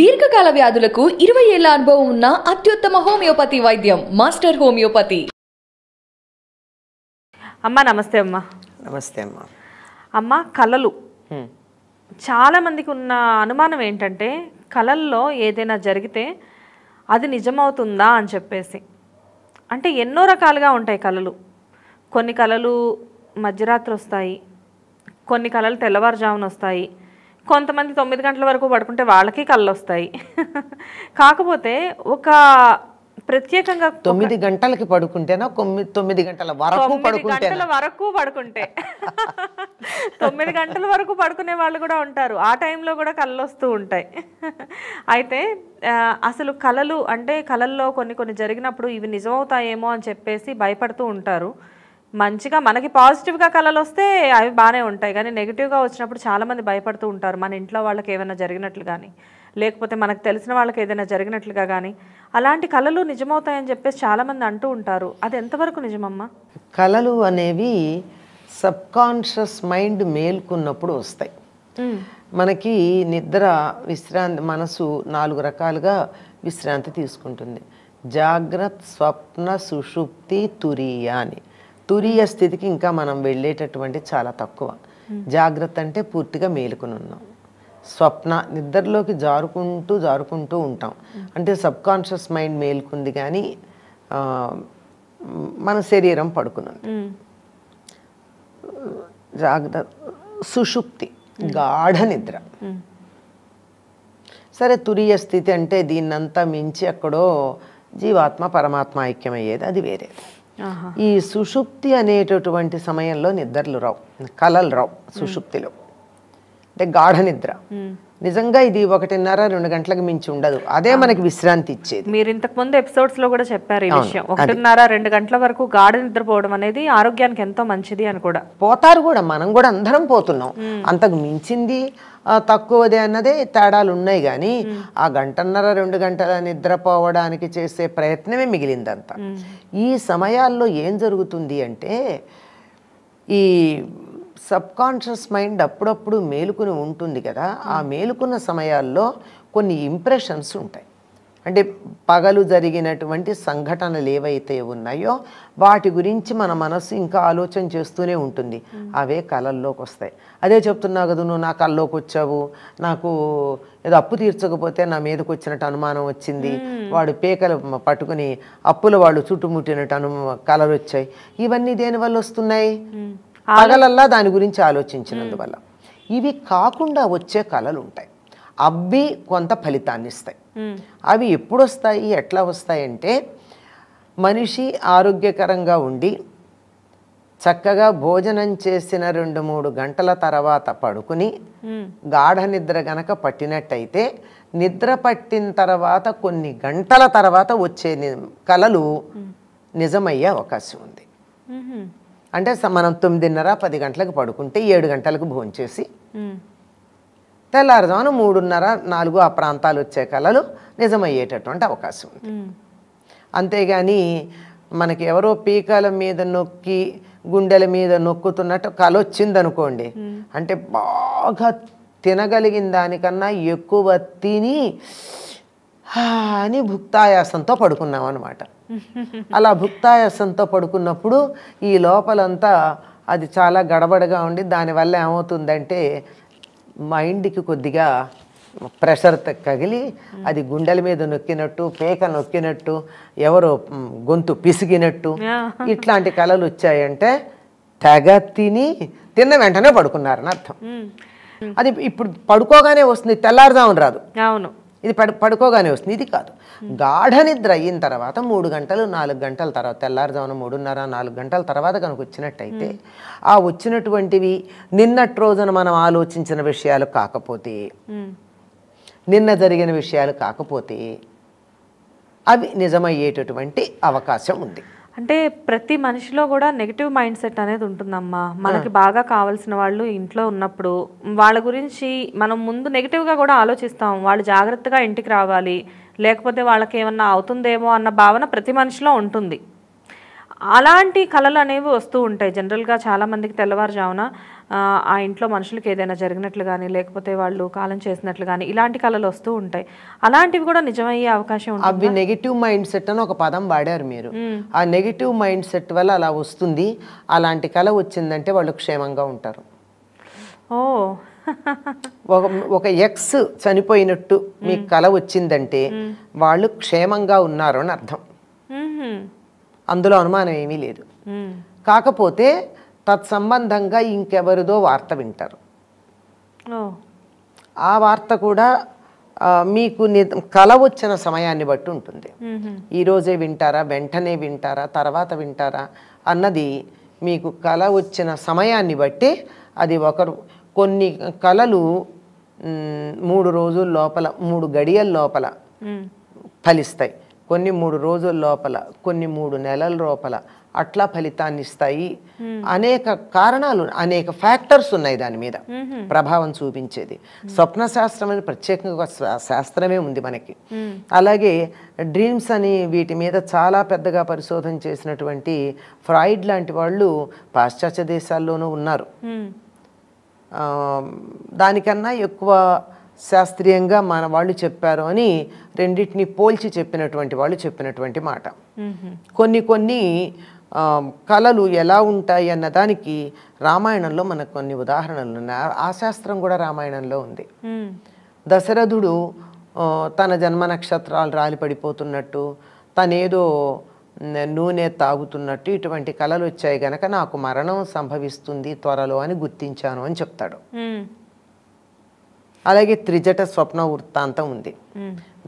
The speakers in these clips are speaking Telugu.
దీర్ఘకాల వ్యాధులకు ఇరవై ఏళ్ల అనుభవం ఉన్న అత్యుత్తమ హోమియోపతి వైద్యం మాస్టర్ హోమియోపతి అమ్మ నమస్తే అమ్మా నమస్తే అమ్మా అమ్మ కళలు చాలా మందికి ఉన్న అనుమానం ఏంటంటే కళల్లో ఏదైనా జరిగితే అది నిజమవుతుందా అని చెప్పేసి అంటే ఎన్నో రకాలుగా ఉంటాయి కళలు కొన్ని కళలు మధ్యరాత్రి వస్తాయి కొన్ని కళలు తెల్లవారుజామున వస్తాయి కొంతమంది తొమ్మిది గంటల వరకు పడుకుంటే వాళ్ళకి కళ్ళు వస్తాయి కాకపోతే ఒక ప్రత్యేకంగా తొమ్మిది గంటలకి పడుకుంటేనా తొమ్మిది గంటల వరకు గంటల వరకు పడుకుంటే తొమ్మిది గంటల వరకు పడుకునే వాళ్ళు కూడా ఉంటారు ఆ టైంలో కూడా కళ్ళు వస్తూ ఉంటాయి అయితే అసలు కళలు అంటే కళల్లో కొన్ని కొన్ని జరిగినప్పుడు ఇవి నిజమవుతాయేమో అని చెప్పేసి భయపడుతూ ఉంటారు మంచిగా మనకి పాజిటివ్గా కళలు వస్తే అవి బాగానే ఉంటాయి కానీ నెగిటివ్గా వచ్చినప్పుడు చాలామంది భయపడుతూ ఉంటారు మన ఇంట్లో వాళ్ళకి ఏమైనా జరిగినట్లు కానీ లేకపోతే మనకు తెలిసిన వాళ్ళకి ఏదైనా జరిగినట్లుగా కానీ అలాంటి కళలు నిజమవుతాయని చెప్పేసి చాలామంది అంటూ ఉంటారు అది ఎంతవరకు నిజమమ్మా కళలు అనేవి సబ్కాన్షియస్ మైండ్ మేల్కున్నప్పుడు వస్తాయి మనకి నిద్ర విశ్రాంతి మనసు నాలుగు రకాలుగా విశ్రాంతి తీసుకుంటుంది జాగ్రత్త స్వప్న సుషుప్తి తురియా అని తురియ స్థితికి ఇంకా మనం వెళ్ళేటటువంటి చాలా తక్కువ జాగ్రత్త అంటే పూర్తిగా మేలుకుని ఉన్నాం స్వప్న నిద్రలోకి జారుకుంటూ జారుకుంటూ ఉంటాం అంటే సబ్కాన్షియస్ మైండ్ మేలుకుంది కానీ మన శరీరం పడుకునుంది జాగ్రత్త సుషుప్తి గాఢ నిద్ర సరే తురియ స్థితి అంటే దీన్నంతా మించి ఎక్కడో జీవాత్మ పరమాత్మ ఐక్యమయ్యేది అది వేరేది ఈ సుషుప్తి అనేటటువంటి సమయంలో నిద్రలు రావు కలలు రావు సుషుప్తిలో అంటే గాఢ నిద్ర నిజంగా ఇది ఒకటిన్నర రెండు గంటలకు మించి ఉండదు అదే మనకి విశ్రాంతి ఇచ్చేది మీరు ఇంతకు ముందు ఎపిసోడ్స్ లో కూడా చెప్పారు ఈ విషయం ఒకటిన్నర రెండు గంటల వరకు గాఢ నిద్రపోవడం అనేది ఆరోగ్యానికి ఎంతో మంచిది అని కూడా పోతారు కూడా మనం కూడా అందరం పోతున్నాం అంతకు మించింది తక్కువది అన్నదే తేడాలు ఉన్నాయి కానీ ఆ గంటన్నర రెండు గంటల నిద్రపోవడానికి చేసే ప్రయత్నమే మిగిలిందంతా ఈ సమయాల్లో ఏం జరుగుతుంది అంటే ఈ సబ్కాన్షియస్ మైండ్ అప్పుడప్పుడు మేలుకుని ఉంటుంది కదా ఆ మేలుకున్న సమయాల్లో కొన్ని ఇంప్రెషన్స్ ఉంటాయి అంటే పగలు జరిగినటువంటి సంఘటనలు ఏవైతే ఉన్నాయో వాటి గురించి మన మనసు ఇంకా ఆలోచన చేస్తూనే ఉంటుంది అవే కళల్లోకి వస్తాయి అదే చెప్తున్నా కదా నువ్వు నా కళ్ళలోకి వచ్చావు నాకు ఏదో అప్పు తీర్చకపోతే నా మీదకి వచ్చినట్టు అనుమానం వచ్చింది వాడు పేకలు పట్టుకుని అప్పుల వాళ్ళు చుట్టుముట్టినట్టు అను కళలు వచ్చాయి ఇవన్నీ దేనివల్ల వస్తున్నాయి పగలల్లా దాని గురించి ఆలోచించినందువల్ల ఇవి కాకుండా వచ్చే కళలు ఉంటాయి అవి కొంత ఫలితాన్ని ఇస్తాయి అవి ఎప్పుడు వస్తాయి ఎట్లా వస్తాయంటే మనిషి ఆరోగ్యకరంగా ఉండి చక్కగా భోజనం చేసిన రెండు మూడు గంటల తర్వాత పడుకుని గాఢ నిద్ర గనక పట్టినట్టయితే నిద్ర పట్టిన తర్వాత కొన్ని గంటల తర్వాత వచ్చే కళలు నిజమయ్యే అవకాశం ఉంది అంటే మనం తొమ్మిదిన్నర పది గంటలకు పడుకుంటే ఏడు గంటలకు భోంచేసి తెల్లారుజామున మూడున్నర నాలుగు ఆ ప్రాంతాలు వచ్చే కళలు నిజమయ్యేటటువంటి అవకాశం ఉంది అంతేగాని మనకి ఎవరో పీకల మీద నొక్కి గుండెల మీద నొక్కుతున్నట్టు కళ వచ్చిందనుకోండి అంటే బాగా తినగలిగిన దానికన్నా ఎక్కువ తిని అని భుక్తాయాసంతో పడుకున్నాం అనమాట అలా భుక్తాయాసంతో పడుకున్నప్పుడు ఈ లోపలంతా అది చాలా గడబడగా ఉండి దానివల్ల ఏమవుతుందంటే మైండ్కి కొద్దిగా ప్రెషర్ కగిలి అది గుండెల మీద నొక్కినట్టు పేక నొక్కినట్టు ఎవరో గొంతు పిసిగినట్టు ఇట్లాంటి కళలు వచ్చాయంటే తెగ తిని తిన్న వెంటనే పడుకున్నారని అర్థం అది ఇప్పుడు పడుకోగానే వస్తుంది తెల్లారుదాం రాదు అవును ఇది పడు పడుకోగానే వస్తుంది ఇది కాదు గాఢ నిద్ర అయిన తర్వాత మూడు గంటలు నాలుగు గంటల తర్వాత తెల్లారుజామున మూడున్నర నాలుగు గంటల తర్వాత కనుక వచ్చినట్టయితే ఆ వచ్చినటువంటివి నిన్నటి రోజున మనం ఆలోచించిన విషయాలు కాకపోతే నిన్న జరిగిన విషయాలు కాకపోతే అవి నిజమయ్యేటటువంటి అవకాశం ఉంది అంటే ప్రతి మనిషిలో కూడా నెగిటివ్ మైండ్ సెట్ అనేది ఉంటుందమ్మా మనకి బాగా కావాల్సిన వాళ్ళు ఇంట్లో ఉన్నప్పుడు వాళ్ళ గురించి మనం ముందు నెగిటివ్గా కూడా ఆలోచిస్తాం వాళ్ళు జాగ్రత్తగా ఇంటికి రావాలి లేకపోతే వాళ్ళకి ఏమన్నా అవుతుందేమో అన్న భావన ప్రతి మనిషిలో ఉంటుంది అలాంటి కళలు అనేవి వస్తూ ఉంటాయి జనరల్గా చాలామందికి తెల్లవారుజామున ఆ ఇంట్లో మనుషులకు ఏదైనా జరిగినట్లు కానీ లేకపోతే వాళ్ళు కాలం చేసినట్లు కానీ ఇలాంటి కళలు వస్తూ ఉంటాయి అలాంటివి కూడా నిజమయ్యే అవకాశం అవి నెగిటివ్ మైండ్ సెట్ అని ఒక పదం వాడారు మీరు ఆ నెగిటివ్ మైండ్ సెట్ వల్ల అలా వస్తుంది అలాంటి కళ వచ్చిందంటే వాళ్ళు క్షేమంగా ఉంటారు ఓ ఒక ఒక ఎక్స్ చనిపోయినట్టు మీ కళ వచ్చిందంటే వాళ్ళు క్షేమంగా ఉన్నారు అని అర్థం అందులో అనుమానం ఏమీ లేదు కాకపోతే తత్సంబంధంగా ఇంకెవరిదో వార్త వింటారు ఆ వార్త కూడా మీకు కల వచ్చిన సమయాన్ని బట్టి ఉంటుంది ఈరోజే వింటారా వెంటనే వింటారా తర్వాత వింటారా అన్నది మీకు కల వచ్చిన సమయాన్ని బట్టి అది ఒకరు కొన్ని కళలు మూడు రోజుల లోపల మూడు గడియల లోపల ఫలిస్తాయి కొన్ని మూడు రోజుల లోపల కొన్ని మూడు నెలల లోపల అట్లా ఫలితాన్ని ఇస్తాయి అనేక కారణాలు అనేక ఫ్యాక్టర్స్ ఉన్నాయి దాని మీద ప్రభావం చూపించేది స్వప్న శాస్త్రం అని ప్రత్యేకంగా శాస్త్రమే ఉంది మనకి అలాగే డ్రీమ్స్ అని వీటి మీద చాలా పెద్దగా పరిశోధన చేసినటువంటి ఫ్రాయిడ్ లాంటి వాళ్ళు పాశ్చాత్య దేశాల్లోనూ ఉన్నారు దానికన్నా ఎక్కువ శాస్త్రీయంగా మన వాళ్ళు చెప్పారు అని రెండింటిని పోల్చి చెప్పినటువంటి వాళ్ళు చెప్పినటువంటి మాట కొన్ని కొన్ని కళలు ఎలా ఉంటాయి అన్నదానికి రామాయణంలో మనకు కొన్ని ఉదాహరణలు ఉన్నాయి ఆ శాస్త్రం కూడా రామాయణంలో ఉంది దశరథుడు తన జన్మ నక్షత్రాలు రాలి పడిపోతున్నట్టు తనేదో నూనె తాగుతున్నట్టు ఇటువంటి కళలు వచ్చాయి గనక నాకు మరణం సంభవిస్తుంది త్వరలో అని గుర్తించాను అని చెప్తాడు అలాగే త్రిజట స్వప్న వృత్తాంతం ఉంది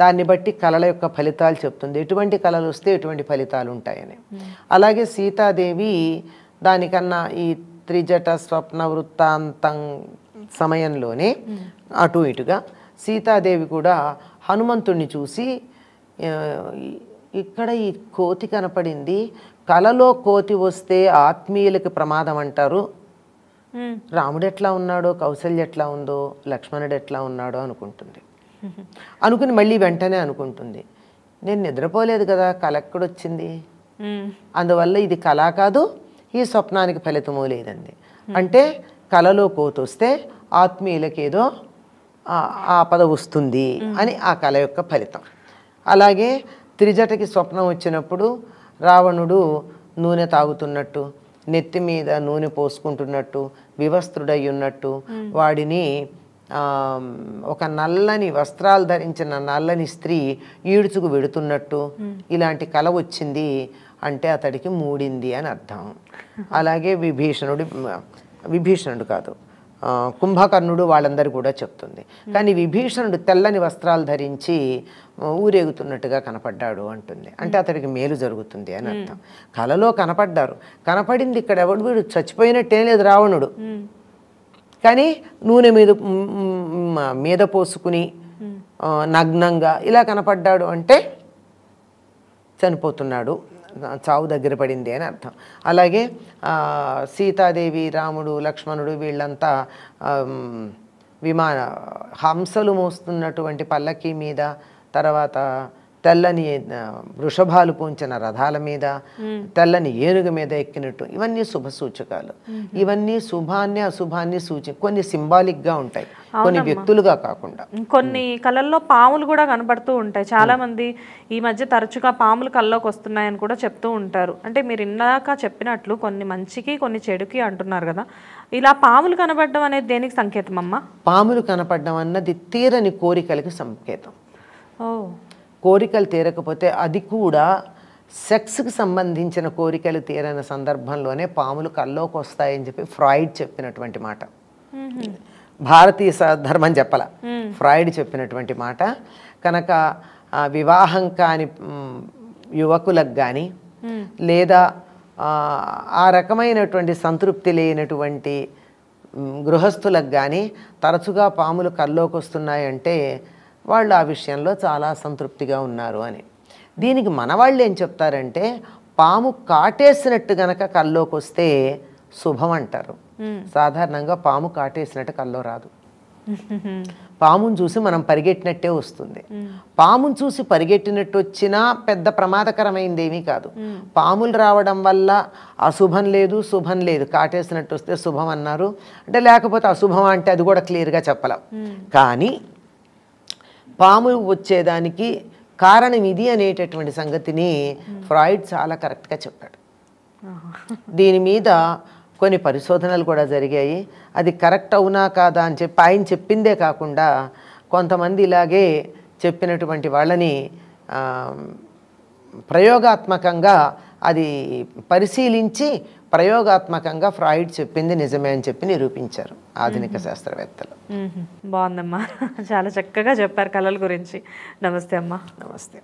దాన్ని బట్టి కళల యొక్క ఫలితాలు చెప్తుంది ఎటువంటి కళలు వస్తే ఎటువంటి ఫలితాలు ఉంటాయని అలాగే సీతాదేవి దానికన్నా ఈ త్రిజట స్వప్న వృత్తాంతం సమయంలోనే అటు ఇటుగా సీతాదేవి కూడా హనుమంతుణ్ణి చూసి ఇక్కడ ఈ కోతి కనపడింది కలలో కోతి వస్తే ఆత్మీయులకి ప్రమాదం అంటారు రాముడు ఎట్లా ఉన్నాడో కౌశల్య ఎట్లా ఉందో లక్ష్మణుడు ఎట్లా ఉన్నాడో అనుకుంటుంది అనుకుని మళ్ళీ వెంటనే అనుకుంటుంది నేను నిద్రపోలేదు కదా కలెక్కడు వచ్చింది అందువల్ల ఇది కళ కాదు ఈ స్వప్నానికి ఫలితమో లేదండి అంటే కళలో కోతొస్తే ఆత్మీయులకేదో ఆపద వస్తుంది అని ఆ కళ యొక్క ఫలితం అలాగే త్రిజటకి స్వప్నం వచ్చినప్పుడు రావణుడు నూనె తాగుతున్నట్టు నెత్తి మీద నూనె పోసుకుంటున్నట్టు వివస్త్రుడై ఉన్నట్టు వాడిని ఒక నల్లని వస్త్రాలు ధరించిన నల్లని స్త్రీ ఈడ్చుకు వెడుతున్నట్టు ఇలాంటి కల వచ్చింది అంటే అతడికి మూడింది అని అర్థం అలాగే విభీషణుడి విభీషణుడు కాదు కుంభకర్ణుడు వాళ్ళందరూ కూడా చెప్తుంది కానీ విభీషణుడు తెల్లని వస్త్రాలు ధరించి ఊరేగుతున్నట్టుగా కనపడ్డాడు అంటుంది అంటే అతడికి మేలు జరుగుతుంది అని అర్థం కలలో కనపడ్డారు కనపడింది ఇక్కడ ఎవడు వీడు చచ్చిపోయినట్టే లేదు రావణుడు కానీ నూనె మీద మీద పోసుకుని నగ్నంగా ఇలా కనపడ్డాడు అంటే చనిపోతున్నాడు చావు దగ్గర పడింది అని అర్థం అలాగే సీతాదేవి రాముడు లక్ష్మణుడు వీళ్ళంతా విమాన హంసలు మోస్తున్నటువంటి పల్లకీ మీద తర్వాత తెల్లని వృషభాలు పూంచిన రథాల మీద తెల్లని ఏనుగ మీద ఎక్కినట్టు ఇవన్నీ శుభ సూచకాలు ఇవన్నీ శుభాన్ని అశుభాన్ని సూచి కొన్ని సింబాలిక్గా ఉంటాయి కొన్ని వ్యక్తులుగా కాకుండా కొన్ని కళల్లో పాములు కూడా కనబడుతూ ఉంటాయి చాలా మంది ఈ మధ్య తరచుగా పాములు కళ్ళలోకి వస్తున్నాయని కూడా చెప్తూ ఉంటారు అంటే మీరు ఇందాక చెప్పినట్లు కొన్ని మంచికి కొన్ని చెడుకి అంటున్నారు కదా ఇలా పాములు కనబడడం అనేది దేనికి సంకేతం అమ్మా పాములు కనపడడం అన్నది తీరని కోరికలకి సంకేతం ఓ కోరికలు తీరకపోతే అది కూడా సెక్స్కి సంబంధించిన కోరికలు తీరని సందర్భంలోనే పాములు కల్లోకి వస్తాయని చెప్పి ఫ్రాయిడ్ చెప్పినటువంటి మాట భారతీయ ధర్మం చెప్పాల ఫ్రాయిడ్ చెప్పినటువంటి మాట కనుక వివాహం కాని యువకులకు కానీ లేదా ఆ రకమైనటువంటి సంతృప్తి లేనటువంటి గృహస్థులకు కానీ తరచుగా పాములు కల్లోకి వస్తున్నాయంటే వాళ్ళు ఆ విషయంలో చాలా సంతృప్తిగా ఉన్నారు అని దీనికి మన వాళ్ళు ఏం చెప్తారంటే పాము కాటేసినట్టు గనక కల్లోకి వస్తే శుభం అంటారు సాధారణంగా పాము కాటేసినట్టు కల్లో రాదు పామును చూసి మనం పరిగెట్టినట్టే వస్తుంది పామును చూసి పరిగెట్టినట్టు వచ్చినా పెద్ద ప్రమాదకరమైంది ఏమీ కాదు పాములు రావడం వల్ల అశుభం లేదు శుభం లేదు కాటేసినట్టు వస్తే శుభం అన్నారు అంటే లేకపోతే అశుభం అంటే అది కూడా క్లియర్గా చెప్పలేం కానీ పాము వచ్చేదానికి కారణం ఇది అనేటటువంటి సంగతిని ఫ్రాయిడ్ చాలా కరెక్ట్గా చెప్పాడు దీని మీద కొన్ని పరిశోధనలు కూడా జరిగాయి అది కరెక్ట్ అవునా కాదా అని చెప్పి ఆయన చెప్పిందే కాకుండా కొంతమంది ఇలాగే చెప్పినటువంటి వాళ్ళని ప్రయోగాత్మకంగా అది పరిశీలించి ప్రయోగాత్మకంగా ఫ్రాయిడ్ చెప్పింది నిజమే అని చెప్పి నిరూపించారు ఆధునిక శాస్త్రవేత్తలు బాగుందమ్మా చాలా చక్కగా చెప్పారు కళల గురించి నమస్తే అమ్మా నమస్తే